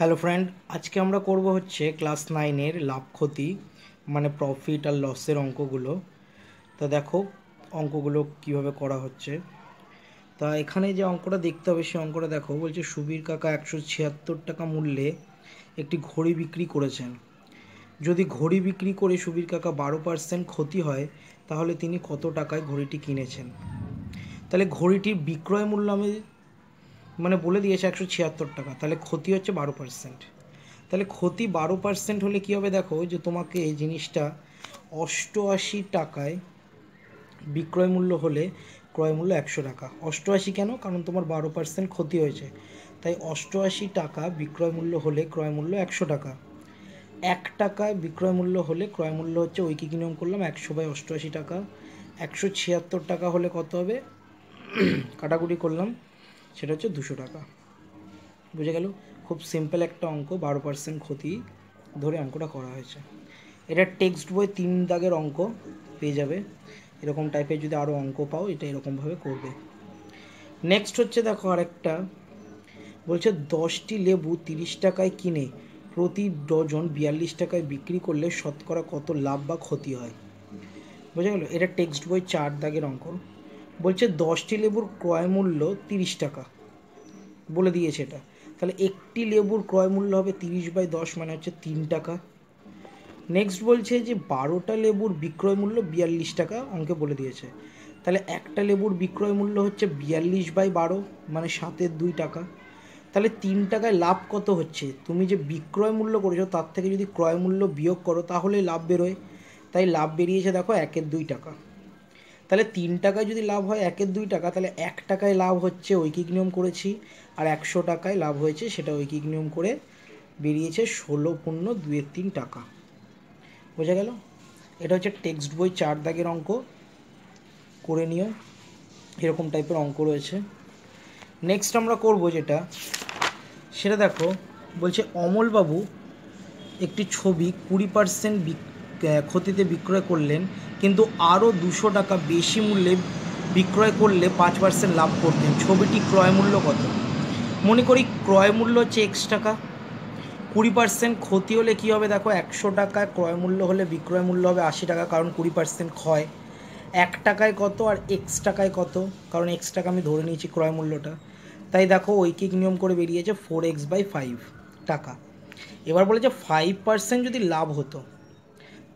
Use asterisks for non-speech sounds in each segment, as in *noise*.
hello friend আজকে আমরা করব হচ্ছে ক্লাস নাইনের লাভ ক্ষতি মানে প্রফিট আর লসের অঙ্কগুলো তা দেখো অঙ্কগুলো কিভাবে করা হচ্ছে তা এখানে যে অঙ্কটা দেখতে হবে সেই অঙ্কটা দেখো বলছে সুবীর কাকা একশো ছিয়াত্তর টাকা মূল্যে একটি ঘড়ি বিক্রি করেছেন যদি ঘড়ি বিক্রি করে সুবীর কাকা বারো পার্সেন্ট ক্ষতি হয় তাহলে তিনি কত টাকায় ঘড়িটি কিনেছেন তাহলে ঘড়িটির বিক্রয় মূল্য আমি মানে বলে দিয়েছে একশো ছিয়াত্তর টাকা তাহলে ক্ষতি হচ্ছে বারো পার্সেন্ট তাহলে ক্ষতি বারো পার্সেন্ট হলে কী হবে দেখো যে তোমাকে এই জিনিসটা অষ্টআশি টাকায় বিক্রয় মূল্য হলে ক্রয় মূল্য একশো টাকা অষ্টআশি কেন কারণ তোমার বারো পার্সেন্ট ক্ষতি হয়েছে তাই অষ্টআশি টাকা বিক্রয় মূল্য হলে ক্রয় মূল্য একশো টাকা এক টাকায় বিক্রয় মূল্য হলে ক্রয় মূল্য হচ্ছে ওই কী নিয়ম করলাম একশো বাই অষ্টআশি টাকা একশো ছিয়াত্তর টাকা হলে কত হবে *clears throat* কাটাকুটি করলাম সেটা হচ্ছে দুশো টাকা বুঝে গেল খুব সিম্পল একটা অঙ্ক বারো পার্সেন্ট ক্ষতি ধরে অঙ্কটা করা হয়েছে এটা টেক্সট বই তিন দাগের অঙ্ক পেয়ে যাবে এরকম টাইপের যদি আরও অঙ্ক পাও এটা এরকমভাবে করবে নেক্সট হচ্ছে দেখো আরেকটা বলছে দশটি লেবু তিরিশ টাকায় কিনে প্রতি ডজন বিয়াল্লিশ টাকায় বিক্রি করলে শতকরা কত লাভ বা ক্ষতি হয় বোঝা গেল এটা টেক্সট বই চার দাগের অঙ্ক বলছে দশটি লেবুর ক্রয় মূল্য তিরিশ টাকা বলে দিয়েছে এটা তাহলে একটি লেবুর ক্রয় মূল্য হবে তিরিশ বাই দশ মানে হচ্ছে তিন টাকা নেক্সট বলছে যে বারোটা লেবুর বিক্রয় মূল্য বিয়াল্লিশ টাকা অঙ্কে বলে দিয়েছে তাহলে একটা লেবুর বিক্রয় মূল্য হচ্ছে বিয়াল্লিশ বাই বারো মানে সাতের দুই টাকা তাহলে তিন টাকায় লাভ কত হচ্ছে তুমি যে বিক্রয় মূল্য করেছো তার থেকে যদি ক্রয় মূল্য বিয়োগ করো তাহলে লাভ বেরোয় তাই লাভ বেরিয়েছে দেখো একের দুই টাকা তাহলে তিন টাকায় যদি লাভ হয় একের দুই টাকা তাহলে এক টাকায় লাভ হচ্ছে ঐকিক নিয়ম করেছি আর একশো টাকায় লাভ হয়েছে সেটা ঐকিক নিয়ম করে বেরিয়েছে ষোলো পূর্ণ দুয়ের তিন টাকা বোঝা গেল এটা হচ্ছে টেক্সট বই চার দাগের অঙ্ক করে নিও এরকম টাইপের অঙ্ক রয়েছে নেক্সট আমরা করব যেটা সেটা দেখো বলছে অমলবাবু একটি ছবি কুড়ি পার্সেন্ট ক্ষতিতে বিক্রয় করলেন কিন্তু আরও দুশো টাকা বেশি মূল্যে বিক্রয় করলে পাঁচ পার্সেন্ট লাভ করতেন ছবিটি ক্রয় মূল্য কত মনে করি ক্রয় মূল্য হচ্ছে এক্স টাকা কুড়ি পার্সেন্ট ক্ষতি হলে কী হবে দেখো একশো টাকায় ক্রয় মূল্য হলে বিক্রয় মূল্য হবে আশি টাকা কারণ কুড়ি পার্সেন্ট ক্ষয় এক টাকায় কত আর এক্স টাকায় কত কারণ এক্স টাকা আমি ধরে নিয়েছি ক্রয় মূল্যটা তাই দেখো ঐকিক নিয়ম করে বেরিয়েছে ফোর এক্স বাই ফাইভ টাকা এবার বলেছে ফাইভ পার্সেন্ট যদি লাভ হতো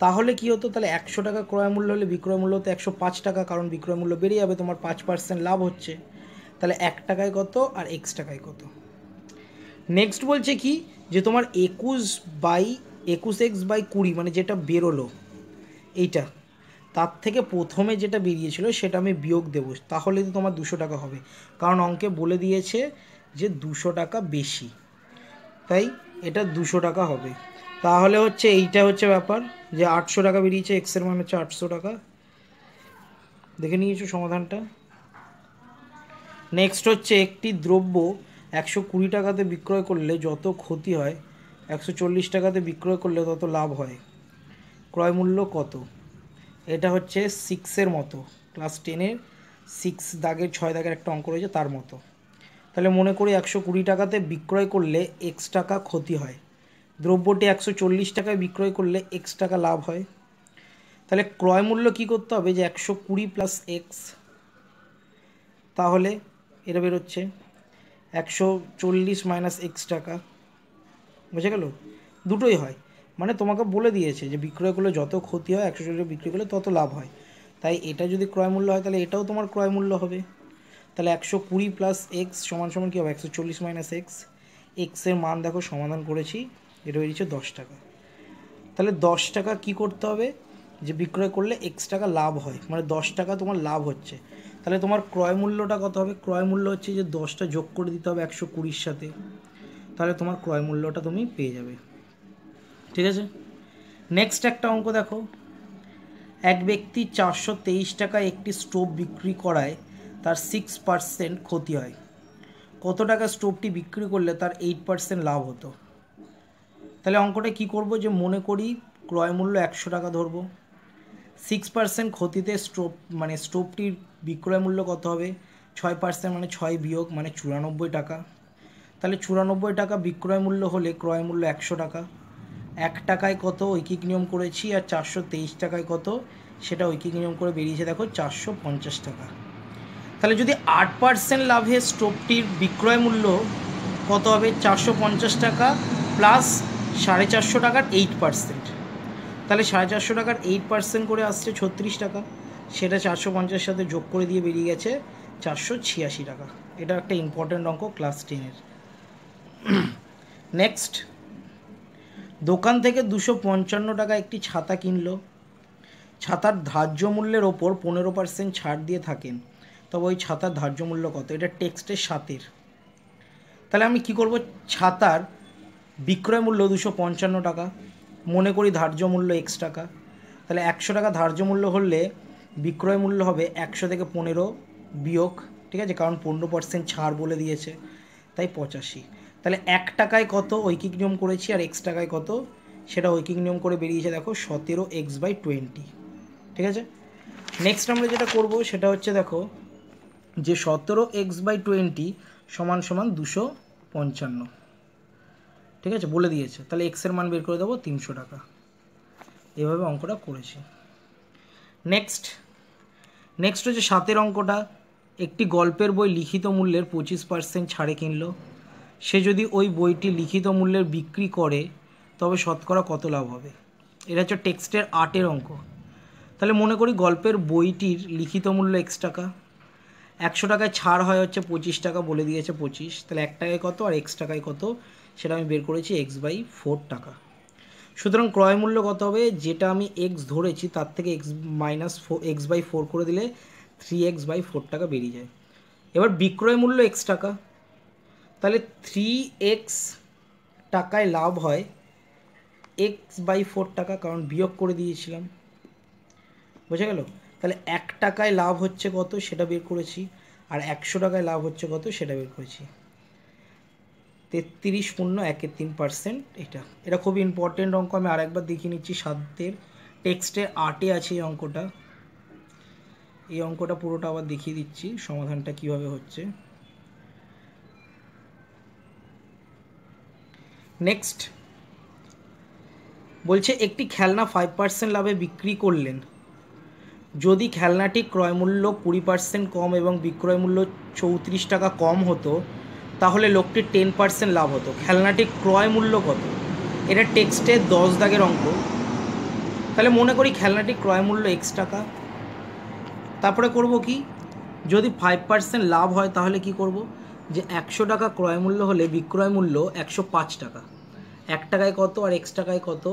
তাহলে কি হতো তাহলে একশো টাকা ক্রয় মূল্য হলে বিক্রয় মূল্য তো একশো পাঁচ টাকা কারণ বিক্রয় মূল্য বেরিয়ে যাবে তোমার পাঁচ পার্সেন্ট লাভ হচ্ছে তাহলে এক টাকায় কত আর এক্স টাকায় কত নেক্সট বলছে কি যে তোমার একুশ বাই একুশ এক্স বাই কুড়ি মানে যেটা বেরোলো এইটা তার থেকে প্রথমে যেটা বেরিয়েছিল সেটা আমি বিয়োগ দেবো তাহলে তো তোমার দুশো টাকা হবে কারণ অঙ্কে বলে দিয়েছে যে দুশো টাকা বেশি তাই এটা দুশো টাকা হবে তাহলে হচ্ছে এইটা হচ্ছে ব্যাপার যে আটশো টাকা বেরিয়েছে এক্সের মান হচ্ছে আটশো টাকা দেখে নিয়েছো সমাধানটা নেক্সট হচ্ছে একটি দ্রব্য একশো কুড়ি টাকাতে বিক্রয় করলে যত ক্ষতি হয় একশো চল্লিশ টাকাতে বিক্রয় করলে তত লাভ হয় ক্রয় মূল্য কত এটা হচ্ছে সিক্সের মতো ক্লাস টেনের সিক্স দাগের ছয় দাগের একটা অঙ্ক রয়েছে তার মতো তাহলে মনে করি একশো কুড়ি টাকাতে বিক্রয় করলে এক্স টাকা ক্ষতি হয় দ্রব্যটি একশো চল্লিশ টাকায় বিক্রয় করলে এক্স টাকা লাভ হয় তাহলে ক্রয় মূল্য কী করতে হবে যে একশো কুড়ি প্লাস এক্স তাহলে এটা বেরোচ্ছে একশো চল্লিশ মাইনাস এক্স টাকা বুঝে গেল দুটোই হয় মানে তোমাকে বলে দিয়েছে যে বিক্রয় করলে যত ক্ষতি হয় একশো চল্লিশ বিক্রয় করলে তত লাভ হয় তাই এটা যদি ক্রয় মূল্য হয় তাহলে এটাও তোমার ক্রয় মূল্য হবে তাহলে একশো কুড়ি প্লাস এক্স সমান সমান কী হবে একশো চল্লিশ মাইনাস এক্স এক্সের মান দেখো সমাধান করেছি এটা হয়ে যাচ্ছে দশ টাকা তাহলে দশ টাকা কি করতে হবে যে বিক্রয় করলে এক্স টাকা লাভ হয় মানে দশ টাকা তোমার লাভ হচ্ছে তাহলে তোমার ক্রয় মূল্যটা কত হবে ক্রয় মূল্য হচ্ছে যে দশটা যোগ করে দিতে হবে একশো কুড়ির সাথে তাহলে তোমার ক্রয় মূল্যটা তুমি পেয়ে যাবে ঠিক আছে নেক্সট একটা অঙ্ক দেখো এক ব্যক্তি চারশো তেইশ টাকায় একটি স্টোভ বিক্রি করায় তার সিক্স পার্সেন্ট ক্ষতি হয় কত টাকা স্টোভটি বিক্রি করলে তার এইট পার্সেন্ট লাভ হতো তাহলে অঙ্কটা কি করব যে মনে করি ক্রয় মূল্য একশো টাকা ধরব সিক্স পার্সেন্ট ক্ষতিতে স্টোভ মানে স্টোভটির বিক্রয় মূল্য কত হবে ছয় পার্সেন্ট মানে ছয় বিয়োগ মানে চুরানব্বই টাকা তাহলে চুরানব্বই টাকা বিক্রয় মূল্য হলে ক্রয় মূল্য একশো টাকা এক টাকায় কত ঐকিক নিয়ম করেছি আর চারশো তেইশ টাকায় কত সেটা ঐকিক নিয়ম করে বেরিয়েছে দেখো চারশো পঞ্চাশ টাকা তাহলে যদি আট পার্সেন্ট লাভে স্টোভটির বিক্রয় মূল্য কত হবে চারশো পঞ্চাশ টাকা প্লাস সাড়ে চারশো টাকার এইট পার্সেন্ট তাহলে সাড়ে চারশো টাকার এইট পার্সেন্ট করে আসছে ছত্রিশ টাকা সেটা চারশো পঞ্চাশ সাথে যোগ করে দিয়ে বেরিয়ে গেছে চারশো ছিয়াশি টাকা এটা একটা ইম্পর্ট্যান্ট অঙ্ক ক্লাস টেনের নেক্সট দোকান থেকে দুশো পঞ্চান্ন টাকা একটি ছাতা কিনলো ছাতার ধার্য মূল্যের ওপর পনেরো পার্সেন্ট ছাড় দিয়ে থাকেন তবে ওই ছাতার ধার্য মূল্য কত এটা টেক্সটের সাতের তাহলে আমি কি করব ছাতার বিক্রয় মূল্য দুশো পঞ্চান্ন টাকা মনে করি ধার্য মূল্য এক্স টাকা তাহলে একশো টাকা ধার্য মূল্য হলে বিক্রয় মূল্য হবে একশো থেকে পনেরো বিয়োগ ঠিক আছে কারণ পনেরো পার্সেন্ট ছাড় বলে দিয়েছে তাই পঁচাশি তাহলে এক টাকায় কত ঐকিক নিয়ম করেছি আর এক্স টাকায় কত সেটা ঐকিক নিয়ম করে বেরিয়েছে দেখো সতেরো এক্স বাই টোয়েন্টি ঠিক আছে নেক্সট আমরা যেটা করব সেটা হচ্ছে দেখো যে সতেরো এক্স বাই টোয়েন্টি সমান সমান দুশো পঞ্চান্ন ঠিক আছে বলে দিয়েছে তাহলে এক্সের মান বের করে দেবো তিনশো টাকা এভাবে অঙ্কটা করেছি নেক্সট নেক্সট হচ্ছে সাতের অঙ্কটা একটি গল্পের বই লিখিত মূল্যের পঁচিশ পার্সেন্ট ছাড়ে কিনল সে যদি ওই বইটি লিখিত মূল্যের বিক্রি করে তবে শতকরা কত লাভ হবে এটা হচ্ছে টেক্সটের আটের অঙ্ক তাহলে মনে করি গল্পের বইটির লিখিত মূল্য এক্স টাকা একশো টাকায় ছাড় হয় হচ্ছে পঁচিশ টাকা বলে দিয়েছে পঁচিশ তাহলে এক টাকায় কত আর এক্স টাকায় কত সেটা আমি বের করেছি এক্স বাই ফোর টাকা সুতরাং ক্রয় মূল্য কত হবে যেটা আমি এক্স ধরেছি তার থেকে X minus four X by four করে দিলে থ্রি এক্স বাই ফোর টাকা বেরিয়ে যায় এবার বিক্রয় মূল্য এক্স টাকা তাহলে থ্রি এক্স টাকায় লাভ হয় এক্স বাই ফোর টাকা কারণ বিয়োগ করে দিয়েছিলাম বোঝা গেল তাহলে এক টাকায় লাভ হচ্ছে কত সেটা বের করেছি আর একশো টাকায় লাভ হচ্ছে কত সেটা বের করেছি তেত্রিশ পূর্ণ একে তিন পার্সেন্ট এটা এটা খুব ইম্পর্টেন্ট অঙ্ক আমি আরেকবার দেখিয়ে নিচ্ছি সাতের টেক্সটের আটে আছে এই অঙ্কটা এই অঙ্কটা পুরোটা আবার দেখিয়ে দিচ্ছি সমাধানটা কিভাবে হচ্ছে নেক্সট বলছে একটি খেলনা ফাইভ পার্সেন্ট লাভে বিক্রি করলেন যদি খেলনাটি ক্রয়মূল্য কুড়ি পার্সেন্ট কম এবং বিক্রয় মূল্য চৌত্রিশ টাকা কম হতো তাহলে লোকটির টেন পার্সেন্ট লাভ হতো খেলনাটি ক্রয় মূল্য কত এটা টেক্সটে দশ দাগের অঙ্ক তাহলে মনে করি খেলনাটি ক্রয় মূল্য এক্স টাকা তারপরে করব কি যদি ফাইভ পার্সেন্ট লাভ হয় তাহলে কি করব যে একশো টাকা ক্রয় মূল্য হলে বিক্রয় মূল্য একশো পাঁচ টাকা এক টাকায় কত আর এক্স টাকায় কত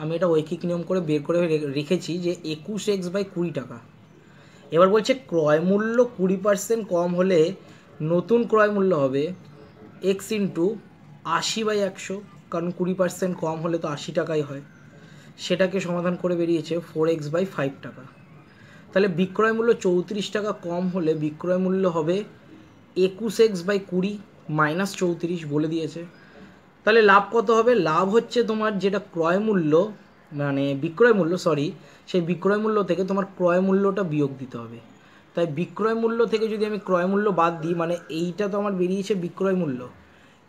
আমি এটা ঐকিক নিয়ম করে বের করে রেখেছি যে একুশ এক্স বাই কুড়ি টাকা এবার বলছে ক্রয় মূল্য কুড়ি পার্সেন্ট কম হলে নতুন ক্রয় মূল্য হবে এক্স ইন্টু আশি বাই একশো কারণ কুড়ি পার্সেন্ট কম হলে তো আশি টাকাই হয় সেটাকে সমাধান করে বেরিয়েছে ফোর এক্স বাই ফাইভ টাকা তাহলে বিক্রয় মূল্য চৌত্রিশ টাকা কম হলে বিক্রয় মূল্য হবে একুশ এক্স বাই কুড়ি মাইনাস চৌত্রিশ বলে দিয়েছে তাহলে লাভ কত হবে লাভ হচ্ছে তোমার যেটা ক্রয় মূল্য মানে বিক্রয় মূল্য সরি সেই বিক্রয় মূল্য থেকে তোমার ক্রয় মূল্যটা বিয়োগ দিতে হবে তাই বিক্রয় মূল্য থেকে যদি আমি ক্রয় মূল্য বাদ দিই মানে এইটা তো আমার বেরিয়েছে বিক্রয় মূল্য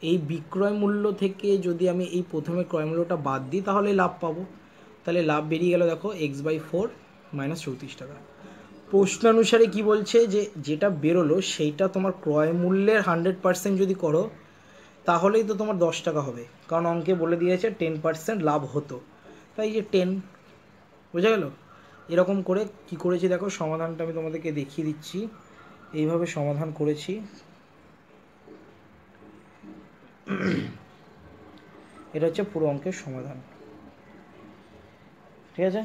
এই বিক্রয় মূল্য থেকে যদি আমি এই প্রথমে ক্রয় মূল্যটা বাদ দিই তাহলে লাভ পাবো তাহলে লাভ বেরিয়ে গেল দেখো এক্স বাই ফোর মাইনাস চৌত্রিশ টাকা প্রশ্নানুসারে কি বলছে যে যেটা বেরোলো সেইটা তোমার ক্রয় মূল্যের হান্ড্রেড পার্সেন্ট যদি করো তাহলেই তো তোমার দশ টাকা হবে কারণ অঙ্কে বলে দিয়েছে টেন পার্সেন্ট লাভ হতো তাই যে টেন বোঝা গেল এরকম করে কি করেছি দেখো সমাধানটা আমি তোমাদেরকে দেখিয়ে দিচ্ছি এইভাবে সমাধান করেছি এটা হচ্ছে পুরো অঙ্কের সমাধান ঠিক আছে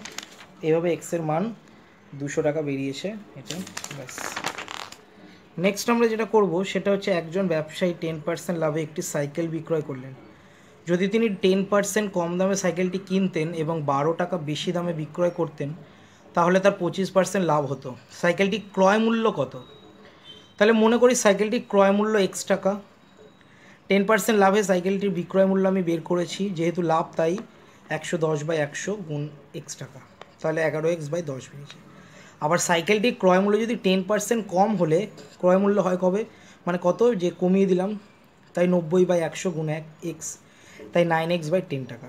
এইভাবে এক্সের মান দুশো টাকা বেরিয়েছে এটা ব্যাস নেক্সট আমরা যেটা করব সেটা হচ্ছে একজন ব্যবসায়ী টেন পার্সেন্ট লাভে একটি সাইকেল বিক্রয় করলেন যদি তিনি টেন পার্সেন্ট কম দামে সাইকেলটি কিনতেন এবং বারো টাকা বেশি দামে বিক্রয় করতেন তাহলে তার পঁচিশ পার্সেন্ট লাভ হতো সাইকেলটি ক্রয় মূল্য কত তাহলে মনে করি সাইকেলটি ক্রয় মূল্য এক্স টাকা টেন পার্সেন্ট লাভে সাইকেলটির বিক্রয় মূল্য আমি বের করেছি যেহেতু লাভ তাই একশো দশ বাই একশো গুণ এক্স টাকা তাহলে এগারো এক্স বাই দশ পেয়েছি আবার সাইকেলটি ক্রয় মূল্য যদি টেন পার্সেন্ট কম হলে ক্রয় মূল্য হয় কবে মানে কত যে কমিয়ে দিলাম তাই নব্বই বাই একশো গুণ এক এক্স তাই নাইন এক্স বাই টেন টাকা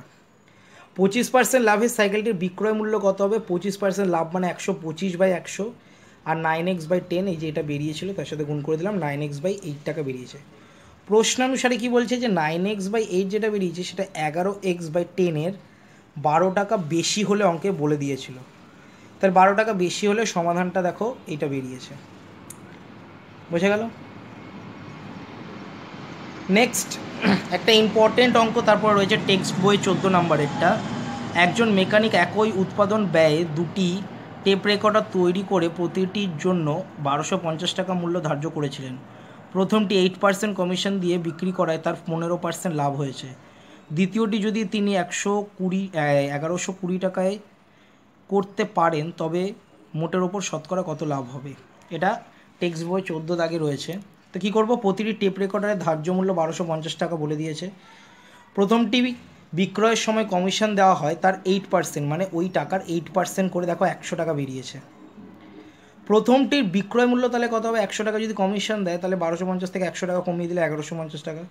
পঁচিশ পার্সেন্ট লাভে সাইকেলটির বিক্রয় মূল্য কত হবে পঁচিশ পার্সেন্ট লাভ মানে একশো পঁচিশ বাই একশো আর নাইন এক্স বাই টেন এই যে এটা বেরিয়েছিল তার সাথে গুণ করে দিলাম নাইন এক্স বাই এইট টাকা বেরিয়েছে প্রশ্নানুসারে কি বলছে যে নাইন এক্স বাই এইট যেটা বেরিয়েছে সেটা এগারো এক্স বাই টেনের বারো টাকা বেশি হলে অঙ্কে বলে দিয়েছিল তার বারো টাকা বেশি হলে সমাধানটা দেখো এটা বেরিয়েছে বোঝা গেল নেক্সট একটা ইম্পর্টেন্ট অঙ্ক তারপর রয়েছে টেক্সট বই চোদ্দো নম্বরেরটা একজন মেকানিক একই উৎপাদন ব্যয়ে দুটি টেপ রেকর্ডার তৈরি করে প্রতিটির জন্য বারোশো পঞ্চাশ টাকা মূল্য ধার্য করেছিলেন প্রথমটি এইট পার্সেন্ট কমিশন দিয়ে বিক্রি করায় তার পনেরো পার্সেন্ট লাভ হয়েছে দ্বিতীয়টি যদি তিনি একশো কুড়ি এগারোশো কুড়ি টাকায় করতে পারেন তবে মোটের ওপর শতকরা কত লাভ হবে এটা টেক্সট বই চোদ্দো দাগে রয়েছে তো কী করব প্রতিটি টেপ রেকর্ডারের ধার্য মূল্য বারোশো পঞ্চাশ টাকা বলে দিয়েছে প্রথমটি বিক্রয়ের সময় কমিশন দেওয়া হয় তার এইট পার্সেন্ট মানে ওই টাকার এইট পার্সেন্ট করে দেখো একশো টাকা বেরিয়েছে প্রথমটির বিক্রয় মূল্য তাহলে কত হবে একশো টাকা যদি কমিশন দেয় তাহলে বারোশো পঞ্চাশ থেকে একশো টাকা কমিয়ে দিলে এগারোশো পঞ্চাশ টাকা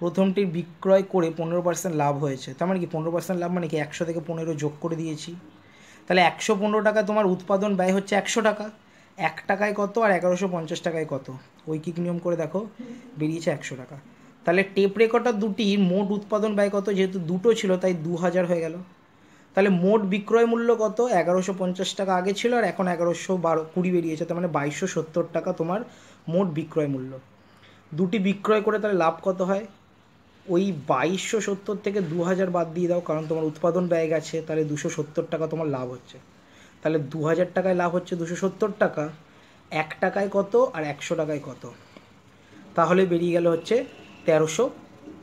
প্রথমটির বিক্রয় করে পনেরো পার্সেন্ট লাভ হয়েছে তার মানে কি পনেরো পার্সেন্ট লাভ মানে কি একশো থেকে পনেরো যোগ করে দিয়েছি তাহলে একশো পনেরো টাকা তোমার উৎপাদন ব্যয় হচ্ছে একশো টাকা এক টাকায় কত আর এগারোশো পঞ্চাশ টাকায় কত ঐকিক নিয়ম করে দেখো বেরিয়েছে একশো টাকা তাহলে টেপ রেকর্ডার দুটি মোট উৎপাদন ব্যয় কত যেহেতু দুটো ছিল তাই দু হাজার হয়ে গেল তাহলে মোট বিক্রয় মূল্য কত এগারোশো পঞ্চাশ টাকা আগে ছিল আর এখন এগারোশো বারো কুড়ি বেরিয়েছে তার মানে বাইশশো সত্তর টাকা তোমার মোট বিক্রয় মূল্য দুটি বিক্রয় করে তাহলে লাভ কত হয় ওই বাইশশো সত্তর থেকে দু হাজার বাদ দিয়ে দাও কারণ তোমার উৎপাদন ব্যয় গেছে তাহলে দুশো সত্তর টাকা তোমার লাভ হচ্ছে তাহলে দু হাজার টাকায় লাভ হচ্ছে দুশো সত্তর টাকা এক টাকায় কত আর একশো টাকায় কত তাহলে বেরিয়ে গেল হচ্ছে তেরোশো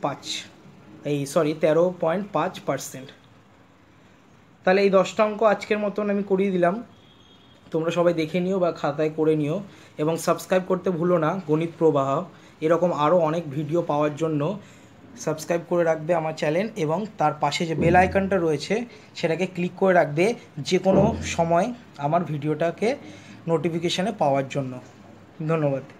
পাঁচ এই সরি তেরো পয়েন্ট পাঁচ পার্সেন্ট তাহলে এই দশটা অঙ্ক আজকের মতন আমি করিয়ে দিলাম তোমরা সবাই দেখে নিও বা খাতায় করে নিও এবং সাবস্ক্রাইব করতে ভুলো না গণিত প্রবাহ এরকম আরও অনেক ভিডিও পাওয়ার জন্য সাবস্ক্রাইব করে রাখবে আমার চ্যানেল এবং তার পাশে যে বেল আইকনটা রয়েছে সেটাকে ক্লিক করে রাখবে যে কোনো সময় আমার ভিডিওটাকে নোটিফিকেশানে পাওয়ার জন্য ধন্যবাদ